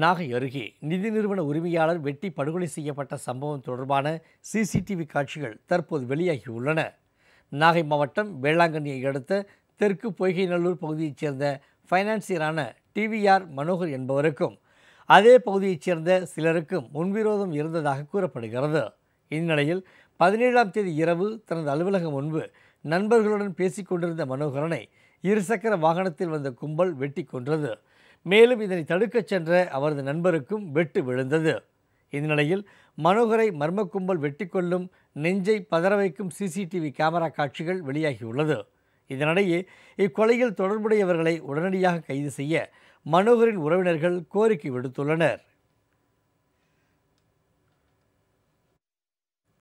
நாகை அருகே நிதி நிறுவன உரிமையாளர் வெட்டி படுகொலை செய்யப்பட்ட சம்பவம் தொடர்பான சிசிடிவி காட்சிகள் தற்போது வெளியாகியுள்ளன நாகை மாவட்டம் வேளாங்கண்ணியை அடுத்த தெற்கு பொய்கைநல்லூர் பகுதியைச் சேர்ந்த ஃபைனான்சியரான டிவிஆர் மனோகர் என்பவருக்கும் அதே பகுதியைச் சேர்ந்த சிலருக்கும் முன்விரோதம் இருந்ததாக கூறப்படுகிறது இந்நிலையில் பதினேழாம் தேதி இரவு தனது அலுவலகம் முன்பு நண்பர்களுடன் பேசிக் கொண்டிருந்த மனோகரனை இருசக்கர வாகனத்தில் வந்த கும்பல் வெட்டி கொன்றது மேலும் இதனை தடுக்கச் சென்ற அவரது நண்பருக்கும் வெட்டு விழுந்தது இந்நிலையில் மனோகரை மர்ம கும்பல் கொள்ளும் நெஞ்சை பதற வைக்கும் சிசிடிவி கேமரா காட்சிகள் வெளியாகியுள்ளது இதனிடையே இக்கொலையில் தொடர்புடையவர்களை உடனடியாக கைது செய்ய மனோகரின் உறவினர்கள் கோரிக்கை விடுத்துள்ளனர்